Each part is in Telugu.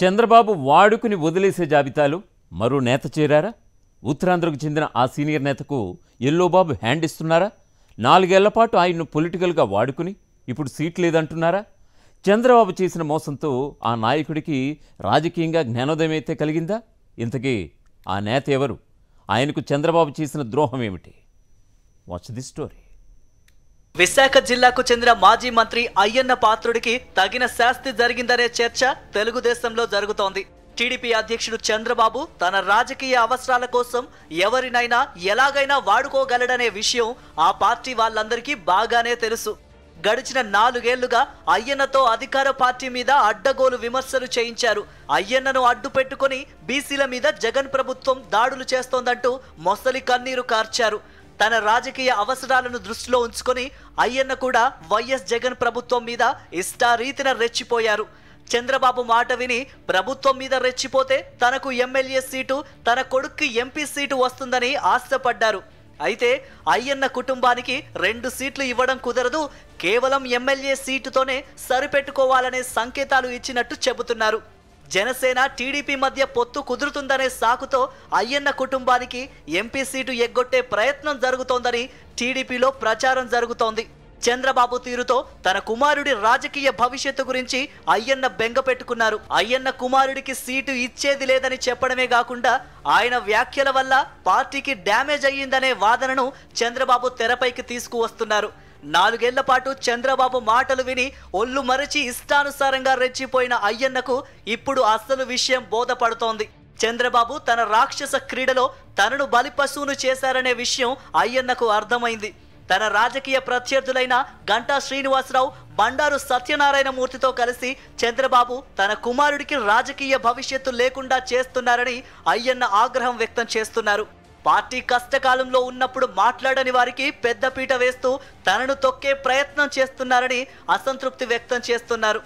చంద్రబాబు వాడుకుని వదిలేసే జాబితాలు మరో నేత చేరారా ఉత్తరాంధ్రకు చెందిన ఆ సీనియర్ నేతకు ఎల్లోబాబు హ్యాండ్ ఇస్తున్నారా నాలుగేళ్ల పాటు ఆయన్ను పొలిటికల్గా వాడుకుని ఇప్పుడు సీట్ లేదంటున్నారా చంద్రబాబు చేసిన మోసంతో ఆ నాయకుడికి రాజకీయంగా జ్ఞానోదయం అయితే కలిగిందా ఇంతకీ ఆ నేత ఎవరు ఆయనకు చంద్రబాబు చేసిన ద్రోహం ఏమిటి వాచ్ ది స్టోరీ విశాఖ జిల్లాకు చెందిన మాజీ మంత్రి అయ్యన్న పాత్రుడికి తగిన శాస్తి జరిగిందనే చర్చ తెలుగుదేశంలో జరుగుతోంది టీడీపీ అధ్యక్షుడు చంద్రబాబు తన రాజకీయ అవసరాల కోసం ఎవరినైనా ఎలాగైనా వాడుకోగలడనే విషయం ఆ పార్టీ వాళ్ళందరికీ బాగానే తెలుసు గడిచిన నాలుగేళ్లుగా అయ్యన్నతో అధికార పార్టీ మీద అడ్డగోలు విమర్శలు చేయించారు అయ్యన్నను అడ్డు పెట్టుకుని బీసీల మీద జగన్ ప్రభుత్వం దాడులు చేస్తోందంటూ మొసలి కన్నీరు కార్చారు తన రాజకీయ అవసరాలను దృష్టిలో ఉంచుకొని అయ్యన్న కూడా వైఎస్ జగన్ ప్రభుత్వం మీద ఇష్టారీతిన రెచ్చిపోయారు చంద్రబాబు మాట విని ప్రభుత్వం మీద రెచ్చిపోతే తనకు ఎమ్మెల్యే సీటు తన కొడుక్కి ఎంపీ సీటు వస్తుందని ఆశపడ్డారు అయితే అయ్యన్న కుటుంబానికి రెండు సీట్లు ఇవ్వడం కుదరదు కేవలం ఎమ్మెల్యే సీటుతోనే సరిపెట్టుకోవాలనే సంకేతాలు ఇచ్చినట్టు చెబుతున్నారు జనసేన టీడీపీ మధ్య పొత్తు కుదురుతుందనే సాకుతో అయ్యన్న కుటుంబానికి ఎంపీ సీటు ఎగ్గొట్టే ప్రయత్నం జరుగుతోందని టీడీపీలో ప్రచారం జరుగుతోంది చంద్రబాబు తీరుతో తన కుమారుడి రాజకీయ భవిష్యత్తు గురించి అయ్యన్న బెంగ పెట్టుకున్నారు అయ్యన్న కుమారుడికి సీటు ఇచ్చేది లేదని చెప్పడమే కాకుండా ఆయన వ్యాఖ్యల వల్ల పార్టీకి డ్యామేజ్ అయ్యిందనే వాదనను చంద్రబాబు తెరపైకి తీసుకువస్తున్నారు నాలుగేళ్ల పాటు చంద్రబాబు మాటలు విని ఒళ్ళు మరచి ఇష్టానుసారంగా రెచ్చిపోయిన అయ్యన్నకు ఇప్పుడు అసలు విషయం బోధపడుతోంది చంద్రబాబు తన రాక్షస క్రీడలో తనను బలిపశువును చేశారనే విషయం అయ్యన్నకు అర్థమైంది తన రాజకీయ ప్రత్యర్థులైన గంటా శ్రీనివాసరావు బండారు సత్యనారాయణ మూర్తితో కలిసి చంద్రబాబు తన కుమారుడికి రాజకీయ భవిష్యత్తు లేకుండా చేస్తున్నారని అయ్యన్న ఆగ్రహం వ్యక్తం చేస్తున్నారు పార్టీ కష్టకాలంలో ఉన్నప్పుడు మాట్లాడని వారికి పెద్దపీట వేస్తూ తనను తొక్కే ప్రయత్నం చేస్తున్నారని అసంతృప్తి వ్యక్తం చేస్తున్నారు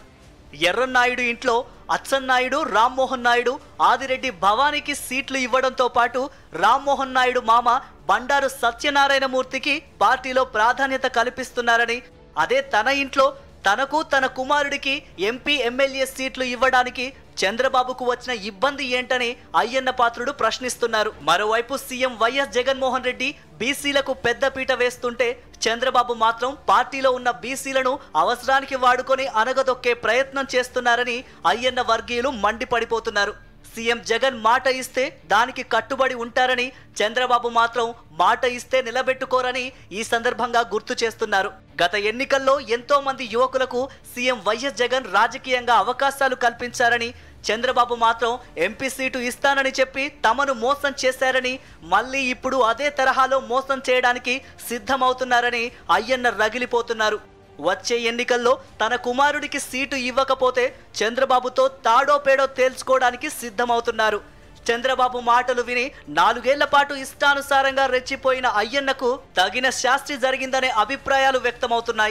ఎర్రన్నాయుడు ఇంట్లో అచ్చెన్నాయుడు రామ్మోహన్ నాయుడు ఆదిరెడ్డి భవానికి సీట్లు ఇవ్వడంతో పాటు రామ్మోహన్ నాయుడు మామ బండారు సత్యనారాయణమూర్తికి పార్టీలో ప్రాధాన్యత కల్పిస్తున్నారని అదే తన ఇంట్లో తనకు తన కుమారుడికి ఎంపీ ఎమ్మెల్యే సీట్లు ఇవ్వడానికి చంద్రబాబుకు వచ్చిన ఇబ్బంది ఏంటని అయ్యన్న పాత్రుడు ప్రశ్నిస్తున్నారు మరోవైపు సీఎం వైఎస్ జగన్మోహన్ రెడ్డి బీసీలకు పెద్దపీట వేస్తుంటే చంద్రబాబు మాత్రం పార్టీలో ఉన్న బీసీలను అవసరానికి వాడుకొని అనగదొక్కే ప్రయత్నం చేస్తున్నారని అయ్యన్న వర్గీయులు మండిపడిపోతున్నారు సీఎం జగన్ మాట ఇస్తే దానికి కట్టుబడి ఉంటారని చంద్రబాబు మాత్రం మాట ఇస్తే నిలబెట్టుకోరని ఈ సందర్భంగా గుర్తు చేస్తున్నారు గత ఎన్నికల్లో ఎంతో మంది యువకులకు సీఎం వైఎస్ జగన్ రాజకీయంగా అవకాశాలు కల్పించారని చంద్రబాబు మాత్రం ఎంపీ సీటు ఇస్తానని చెప్పి తమను మోసం చేశారని మళ్ళీ ఇప్పుడు అదే తరహాలో మోసం చేయడానికి సిద్ధమవుతున్నారని అయ్యన్న రగిలిపోతున్నారు వచ్చే ఎన్నికల్లో తన కుమారుడికి సీటు ఇవ్వకపోతే చంద్రబాబుతో తాడో పేడో తేల్చుకోవడానికి సిద్ధమవుతున్నారు చంద్రబాబు మాటలు విని నాలుగేళ్ల పాటు ఇష్టానుసారంగా రెచ్చిపోయిన అయ్యన్నకు తగిన శాస్తి జరిగిందనే అభిప్రాయాలు వ్యక్తమవుతున్నాయి